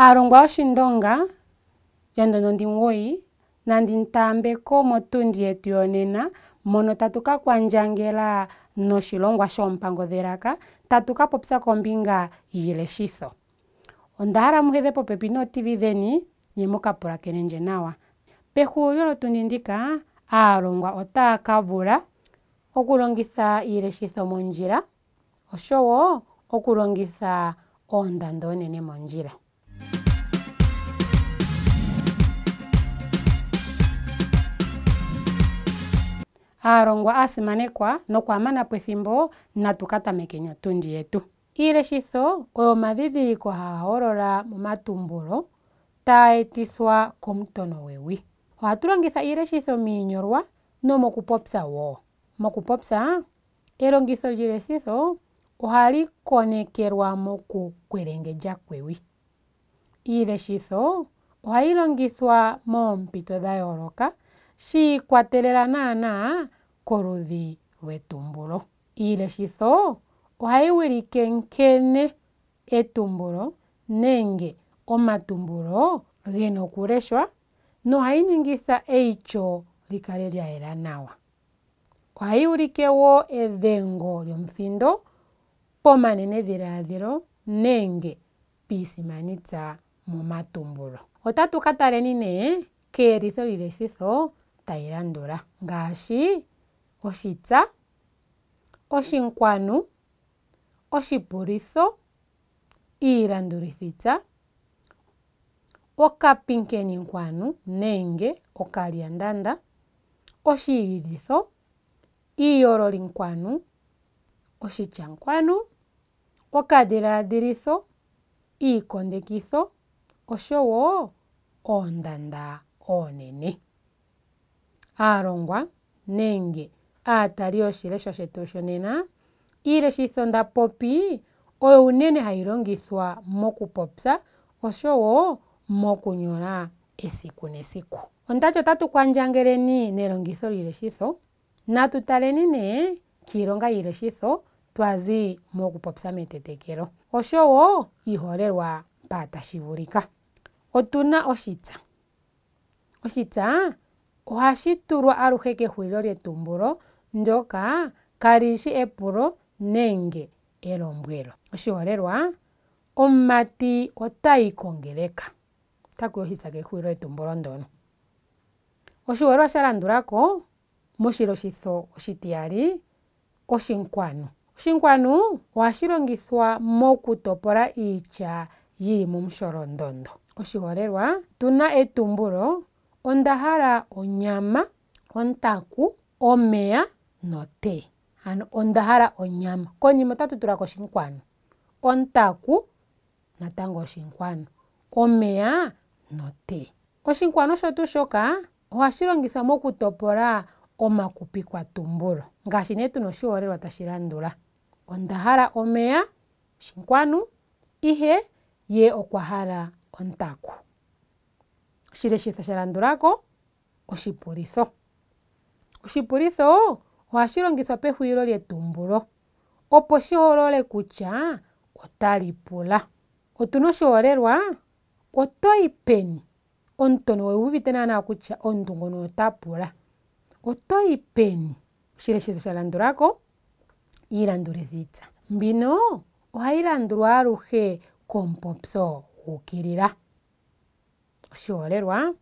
aalongwa oshindonga lyandono ndi nandi mutaambeko motundi yetu yonena mono tatu ka kwandjangela noshilongwa shoompango dhelaka tatu ka popya kombinga yiileshitho ondahala muhedhe popepi notv dheni nye mukapulakenendje nawa pehulilo lotundi ndika aalongwa otaya ka vula okulongitha iileshitho mondjila oshowo okulongitha oondando onene mondjila aalongwa asimanekwa nokwaamanapo ethimbo natu ka tameke tundi yetu iileshitho oyo omadhidhiliko haa holola momatumbulo taga etithwa komutono wewi ohatu longitha iileshitho miinyolwa nomokupopya wo mokupopya elongitho lyilesitho ohali konekelwa mokukwelengedja kwewi iileshitho ohayi longithwa moompito dha yooloka shiikwatelela naana koludhi lwetumbulo iileshitho ohayi wilike nkene etumbulo nenge omatumbulo gena okuleshwa nohayi ningitha eicho li kale lya yela nawa ohayi ulike wo edhengo lyomuthindo dhiladhilo nenge piisimanitsa momatumbulo otatu ka taleni nee keelitho lileshitho tayi landula ngaashi oshitsa, oshinkwanu, oshipulitho, iilandulithitsa, okapinkeninkwanu nenge okalyandanda, oshiyilitho, iiyololinkwanu oshityankwanu, okadhiladhilitho, iikondekitho oshowo oondanda oonene aalongwa nenge aatali yoshilesho shetu shonena iileshitho nda popi oyo unene hayi longithwa mokupopya oshowo mokunyola esiku nesiku ondati otatu kwandjangeleni nelongitho liileshitho natu taleni nee kiilonga yiileshitho twazi mokupopya metetekelo oshowo iholelwa mpa tashi vulika otuna oshitsa oshitsa ohashi tulwa aluhe kehulilo lyetumbulo ndyoka kalishi epulo nenge elombwelo oshiholelwa omumati otayi kongeleka otaku yohitsa kehulilo lyetumbulo ndono oshiholelwa sha landulako moshilyoshitho oshitiyali oshinkwanu oshinkwanu ohashi longithwa mokutopola iitya yili momusholondondo oshiholelwa tuna etumbulo onda hala onyama, ontaku, omeya note Ano onda hala onyama. Konima otatu tula koshinkwanu Ontaku natango oshinkwanu. Omeya note Oshinkwanu osho tuu shoka ohashi longithwa mokutopola omakupi kwa tumbulo. Ngaashi nee tuna oshiholelwa tashi landula: onda hala omeya, oshinkwanu, ihe ye okwa hala ontaku. shire shitha shira ndurako, oshipuriso. Oshipuriso, oa shiro ngiswa pehu ilo Opo shi horole kucha, otari pula. Otuno shi horelua, otoi peni. Ontono we uvitena na kucha, ontongo no otapula. Otoi peni. Shire shitha shira ndurako, ila ndurizitza. Mbino, oa ila ndurua aruhe kompopso oshiholelwa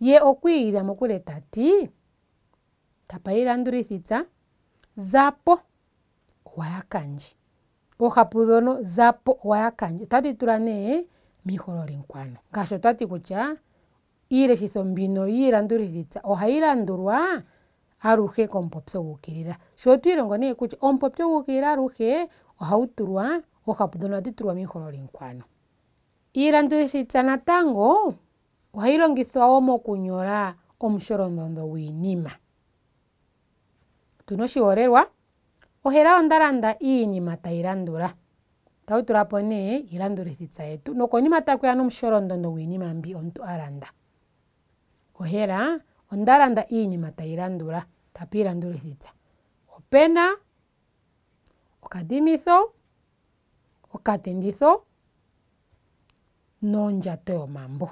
ye okwiiyidha mokule tati tapa yi zapo owaya kandje ohapu dhono zapo owaya kandje otati tula nee miihololi mukwano ngaashi otwati kutya iileshitho mbino yiilandulithitsa ohayi landulwa aluhe komupopyo guukilila sho twiilongo nee kutya omupopyo guukilila aluhe ohawu tulwa oohapu dhono ohadhi tulwa miihololi mukwano iilandulithitsa natango ohayi longithwa wo mokunyola omusholondondo gwiinima otuna oshiholelwa ohela onda landa iinima tayi landula tawu tulapo nee iilandulithitsa yetu nokonima takuya nomusholondondo gwiinima mbi omuntu alanda ohela onda landa iinima tayi landula tapu ilandulithitsa opena okadimitho okatenditho nondjato yomambo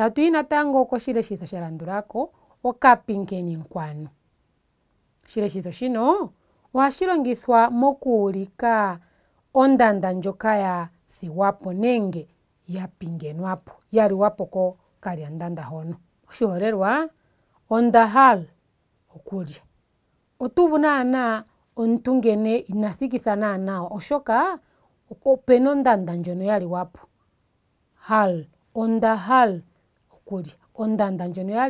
tatu yi natango koshileshitho sha landulako okapingeni nkwano oshileshitho shino ohashi longithwa mokuulika ondanda ndjoka ya thigwapo nenge ya pingenwapo ya liwapo kokalyandanda hono oshiholelwa ondahal okulya otuvu naana omuntu ngene ina thikitha naana oshoka opena ondanda ndjono ya liwapo hal ondahal okulya ondanda ndjono ya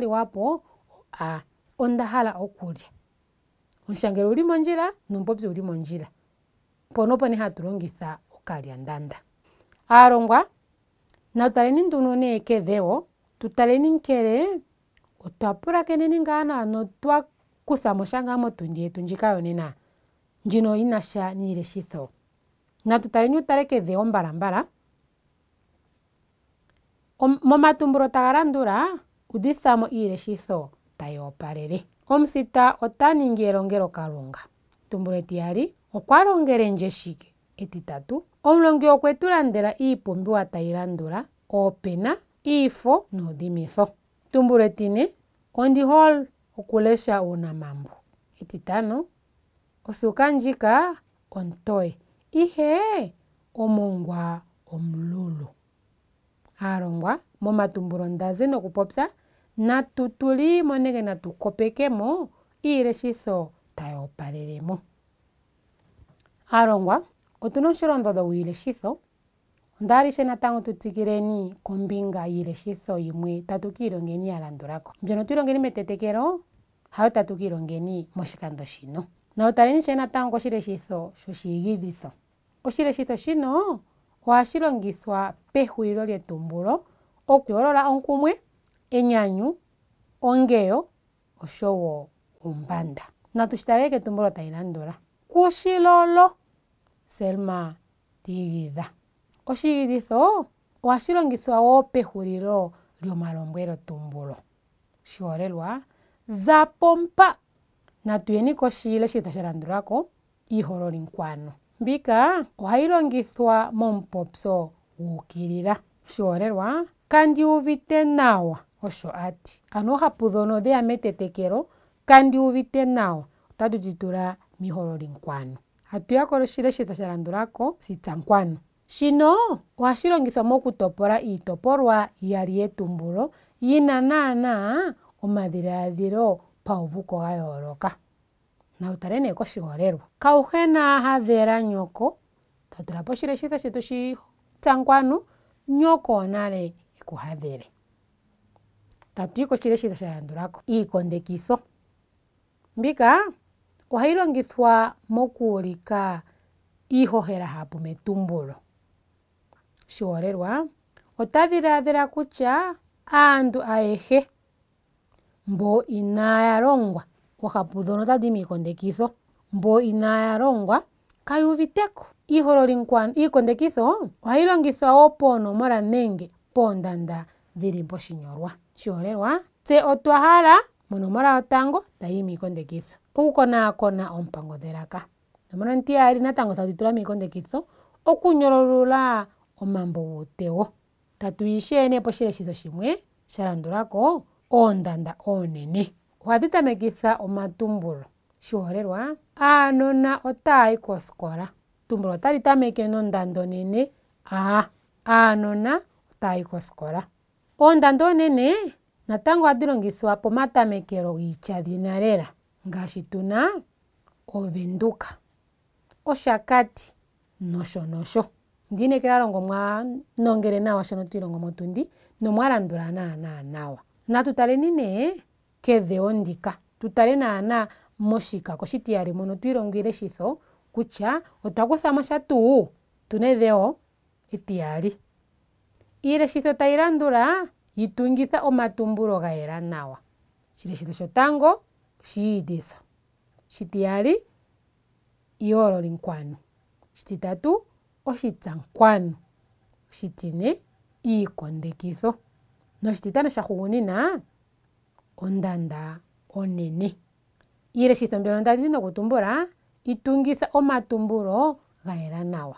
a onda hala okulya omushangelo uli mondjila nuupopi uli mondjila mpono opo ne hatu longitha ndanda aalongwa natutaleni nduno nee kedhewo tutaleni nkele otwa pulakeneni ngaa nawa notwa kuthamo sha ngaa motundi yetu ndjika yonena ndjino yinasha niileshitho natu taleni utale kedhewo mbalambala momatumbulo taga landula udhithamo iileshitho tayi opalele omusita ota ningi elongelo kalunga etumbulo etiyali okwa longelendje shike etitatu omulongi okwetu landela iipumbiwa tayi landula oopena iifo nuudhimitho etumbulo etine ondi hol okulesha uunamambo etitano osuka ndjika ontoye ihe omongwa omululu aalongwa momatumbulo ndazi nokupopya natu tu limo nenge natu kopekemo iileshitho tayi opalelemo aalongwa otuna omusholondondo wiileshitho ondaalishe natango tu tsikileni kombinga yiileshitho yimwe tatu kiilongeni ya landulako mbyono tu ilongeni metetekelo hayo tatu kiilongeni moshikando shino nayo taleni she natango oshileshitho shoshiigidhitho oshileshitho shino ohashi longithwa pehulilo lyetumbulo okuyoolola onkumwe enyanyu ongeyo oshowo umbanda natu shi talele ketumbulo tali landula kushilolo selma tigidha oshigidhitho ohashi longithwa wo pehulilo lyomalombwelo tumbulo shiholelwa zapo mpa natuyeni koshiyele shi sha landulako iihololinkwano mbika ohayi longithwa momupopyo wuukilila oshiholelwa kandi uvite nawa osho ati ano ohapu dhono dheya metetekelo kandi uvite nawa otatu dhi tula mihololimukwano hatu ya koshileshitho sha landulako sitsankwano shino ohashi longithwa mokutopola iitopolwa iyali yetumbulo yina naanaa omadhilaadhilo pauvuko ga yooloka na utarene koshigolelwa kauhena hathera nyoko shita shileshitha shetu tangwanu nyoko onale ekuhathele tatuyi koshileshitha shalandulako iikondekitho mbika ohayi longithwa mokuulika iihohela hapu metumbulo shiholelwa ota dhilaadhila kutya aantu ayehe mbo inaya longwa Okapu dhono tandi miikondekitho mbo inaya longwa kaya uviteko. Iikondekitho ohayi longithwa wo poonomola nenge poondanda dhili poshinyolwa. Oshiholelwa tse otwa hala monomola yotango tayiyi miikondekitho. Okukonaakona oompango dhelaka. Onomola ontiyali natango tatu tula miikondekitho okunyololula omambo guutewo. Tatu yi shee nee shimwe sha landulako oondanda oonene. Ohadhitamekitha omatumbulo shiholelwa aanona otaayi koskola etumbulo otali tameke nondando nene a aanona otaayi koskola oondando onene natango ohadhi longithwa pomatamekelo giityadhina lela ngaashi tuna ovenduka oshakati noshonosho nosho onda inekela aalongwa nawa shono twiilongo motundi nomwalandula naana nawa natu taleni nee kedhewo ndika tu tale naana moshikako oshitiyali mono tu ilongwile shitho kutya otwa kuthamo sha tuu tu na edhewo etiyali iileshitho tayi landula yi tungitha omatumbulo ga yela nawa oshileshitho shotango oshiiyidhitho oshitiyali iyoololikwanu shititatu oshitsankwanu shitine iikondekitho noshititano sha hugunina ondanda onene. Iileshitho mbyono nda zi nokutumbula itungitha omatumbulo ga yela nawa.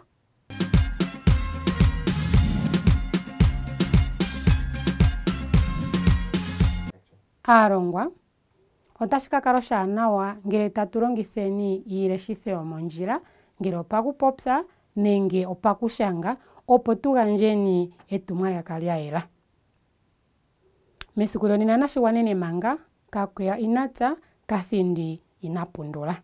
Aalongwa otashi ka kala oshiwanawa ngele tatu longitheni iileshitho yomondjila ngele opaku popya nenge opaku shanga opo tu gandjeni etumwalaka lya yela mesiku lonena wanene manga kakuya inata kathindi inapundula